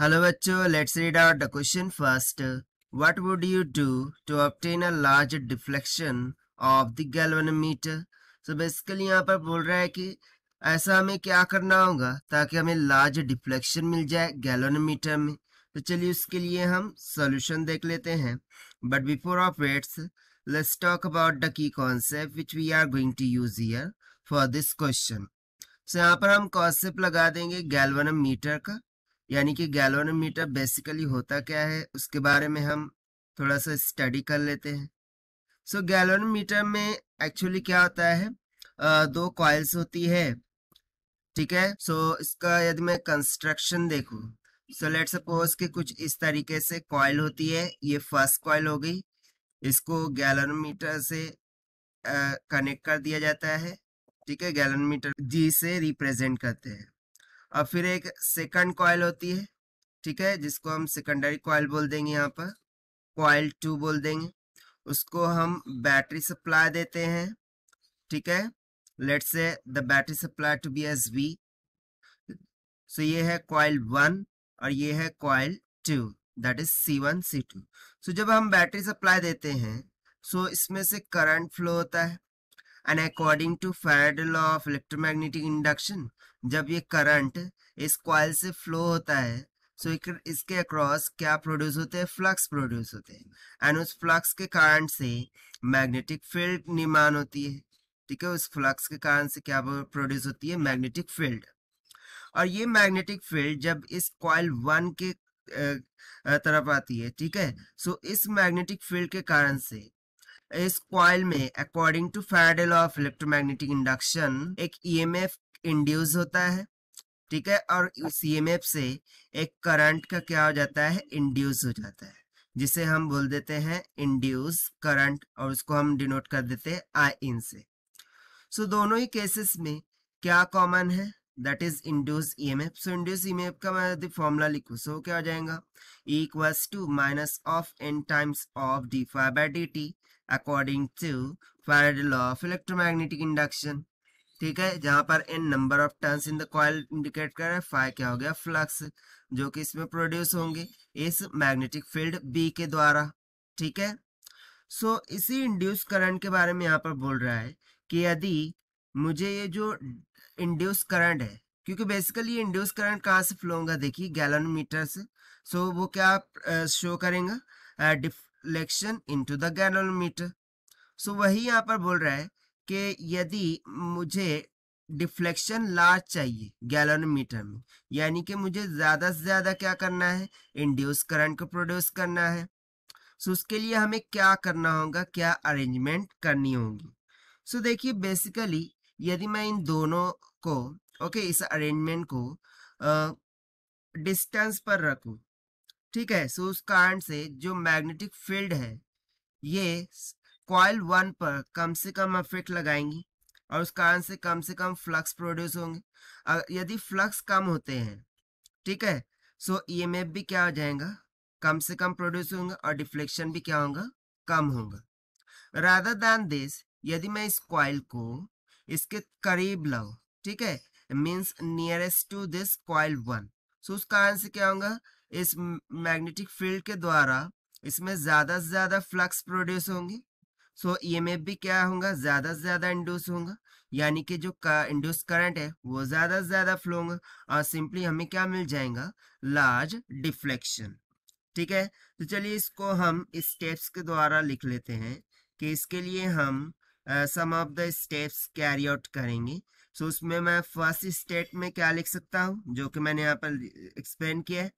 Hello bachcho, let's read out the first first. What would you do to obtain a large deflection of the galvanometer? So basically यहाँ पर बोल रहा है कि ऐसा हमें क्या करना होगा ताकि हमें लार्ज डिफ्लेक्शन मिल जाए मीटर में तो चलिए उसके लिए हम सॉल्यूशन देख लेते हैं but before of let's talk about the key concept which we are going to use here for this question so यहाँ पर हम कॉन्सेप्ट लगा देंगे गैलवन मीटर का यानी कि गैलोनोमीटर बेसिकली होता क्या है उसके बारे में हम थोड़ा सा स्टडी कर लेते हैं सो so, गैलोनोमीटर में एक्चुअली क्या होता है आ, दो कॉयल्स होती है ठीक है सो so, इसका यदि मैं कंस्ट्रक्शन देखूं सो लेट सपोज कि कुछ इस तरीके से कॉयल होती है ये फर्स्ट कॉयल हो गई इसको गैलोनोमीटर से कनेक्ट कर दिया जाता है ठीक है गैलोनोमीटर जी से रिप्रेजेंट करते हैं और फिर एक सेकंड कॉयल होती है ठीक है जिसको हम सेकेंडरी कॉयल बोल देंगे यहाँ पर कॉयल टू बोल देंगे उसको हम बैटरी सप्लाई देते हैं ठीक है let say the battery supply to be S V so ये है कॉयल वन और ये है coil two that is C one C two so जब हम बैटरी सप्लाई देते हैं सो so इसमें से करंट फ्लो होता है and according to Faraday's law of electromagnetic induction जब ये करंट इस क्वाइल से फ्लो होता है सो so इसके अक्रॉस क्या प्रोड्यूस होते हैं फ्लक्स प्रोड्यूस होते हैं एंड उस फ्लक्स के कारण से मैग्नेटिक फील्ड निर्माण होती है ठीक है उस फ्लक्स के कारण से क्या प्रोड्यूस होती है मैग्नेटिक फील्ड और ये मैग्नेटिक फील्ड जब इस क्वाइल वन के तरफ आती है ठीक है सो so इस मैग्नेटिक फील्ड के कारण से इस कॉयल में according to Faraday law of electromagnetic induction एक ईएमएफ e इंड्यूस होता है ठीक है और उस ईएमएफ e से एक करंट का क्या हो जाता है इंड्यूस हो जाता है जिसे हम बोल देते हैं इंड्यूस करंट और उसको हम डिनोट कर देते हैं आई इन से सो so, दोनों ही केसेस में क्या कॉमन है that is induce E M F so induce E M F का मैं यदि फॉर्मूला लिखूँ सो क्या आ जाएगा equals to minus of N times of D phi by D T according to Faraday law of electromagnetic induction ठीक है जहां पर N number of turns in the coil indicate कर रहा है फाइव क्या हो गया फ्लक्स जो कि इसमें प्रोड्यूस होंगे इस मैग्नेटिक फील्ड बी के द्वारा ठीक है सो so, इसी इंड्यूस करंट के बारे में यहाँ पर बोल रहा है कि यदि मुझे ये जो इंड्यूस करंट है क्योंकि बेसिकली ये इंड्यूस करंट कहाँ से फ्लो होगा देखिए मीटर से सो so, वो क्या शो करेगा deflection into the galvanometer so वही यहाँ पर बोल रहा है कि यदि मुझे डिफ्लेक्शन लार्ज चाहिए मीटर में यानी कि मुझे ज़्यादा से ज़्यादा क्या करना है इंड्यूस करंट को प्रोड्यूस करना है सो so, उसके लिए हमें क्या करना होगा क्या अरेंजमेंट करनी होगी सो so, देखिए बेसिकली यदि मैं इन दोनों को ओके इस अरेंजमेंट को डिस्टेंस पर रखू ठीक है सो उस कारण से जो मैग्नेटिक फील्ड है ये कॉयल वन पर कम से कम अफेक्ट लगाएंगी और उस कारण से कम से कम फ्लक्स प्रोड्यूस होंगे यदि फ्लक्स कम होते हैं ठीक है सो ईएमएफ e भी क्या हो जाएगा कम से कम प्रोड्यूस होंगे और डिफ्लेक्शन भी क्या होगा कम होगा राधा दान दिस यदि मैं इस कॉयल को इसके करीब लाओ ठीक है means nearest to this coil one so उसका आंसर क्या होगा इस मैग्नेटिक फील्ड के द्वारा इसमें ज्यादा से ज्यादा फ्लक्स प्रोड्यूस होंगे सो ई e भी क्या होगा ज्यादा से ज्यादा इंड्यूस होगा यानी कि जो इंड्यूस करंट है वो ज्यादा से ज्यादा फ्लो होगा और सिंपली हमें क्या मिल जाएगा लार्ज डिफ्लेक्शन ठीक है तो चलिए इसको हम स्टेप्स के द्वारा लिख लेते हैं कि इसके लिए हम some of the steps carry out करेंगे सो so, उसमें मैं फर्स्ट स्टेट में क्या लिख सकता हूँ जो कि मैंने यहाँ पर एक्सप्लेन किया है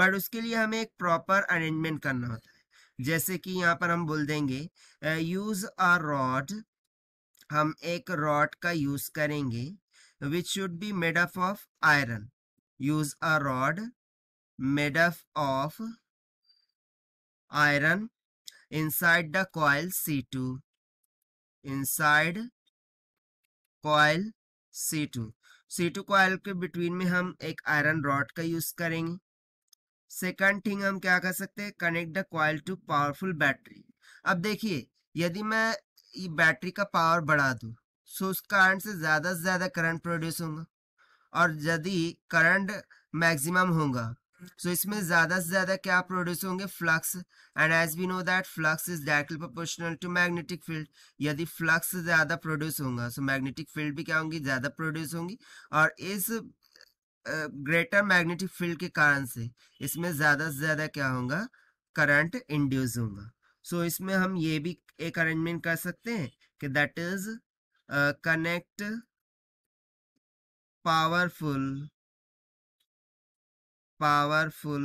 बट उसके लिए हमें एक प्रॉपर अरेंजमेंट करना होता है जैसे कि यहाँ पर हम बोल देंगे यूज अ रॉड हम एक रॉड का यूज करेंगे which should be made up of iron use a rod made up of iron inside the coil C two inside coil C two C two coil के between में हम एक iron rod का use करेंगे second thing हम क्या कर सकते हैं connect the coil to powerful battery अब देखिए यदि मैं ये बैटरी का पावर बढ़ा दू सो उस कारण से ज़्यादा से ज़्यादा करंट प्रोड्यूस होगा और यदि करंट मैक्सिमम होगा सो so, इसमें ज़्यादा से ज़्यादा क्या प्रोड्यूस होंगे flux and as we know that flux is directly proportional to magnetic field यदि फ्लक्स ज़्यादा प्रोड्यूस होगा सो मैग्नेटिक फील्ड भी क्या होंगी ज़्यादा प्रोड्यूस होंगी और इस ग्रेटर मैग्नेटिक फील्ड के कारण से इसमें ज़्यादा से ज़्यादा क्या होगा करंट इंड्यूस होगा सो so, इसमें हम ये भी एक अरेंजमेंट कर सकते हैं कि that is connect powerful powerful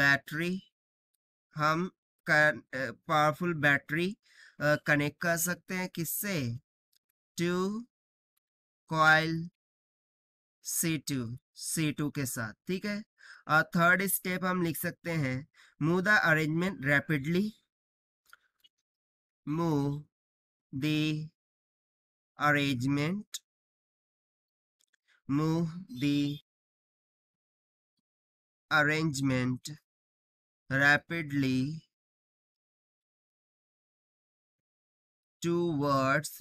battery हम पावरफुल बैटरी कनेक्ट कर सकते हैं किससे to coil C two C two के साथ ठीक है और थर्ड स्टेप हम लिख सकते हैं move the arrangement rapidly move the arrangement move the arrangement rapidly towards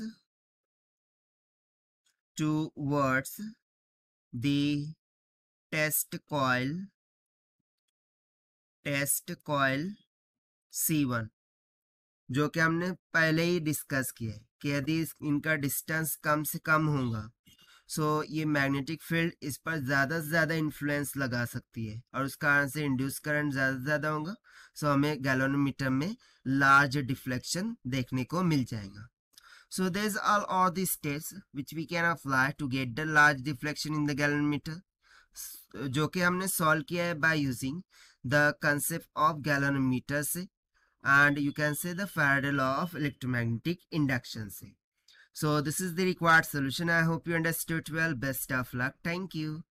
towards the test coil test coil C1 जो कि हमने पहले ही डिस्कस किया है कि यदि इनका डिस्टेंस कम से कम होगा सो so, ये मैग्नेटिक फील्ड इस पर ज़्यादा से ज़्यादा इन्फ्लुएंस लगा सकती है और उस कारण से इंड्यूस करंट ज़्यादा से ज़्यादा होगा सो so, हमें गैलोनोमीटर में लार्ज डिफ्लेक्शन देखने को मिल जाएगा so these are all the states which we can apply to get the large deflection in the galvanometer जो कि हमने सॉल्व किया है by using the concept of galvanometer से and you can say the Faraday law of electromagnetic induction से So this is the required solution. I hope you understood well. Best of luck. Thank you.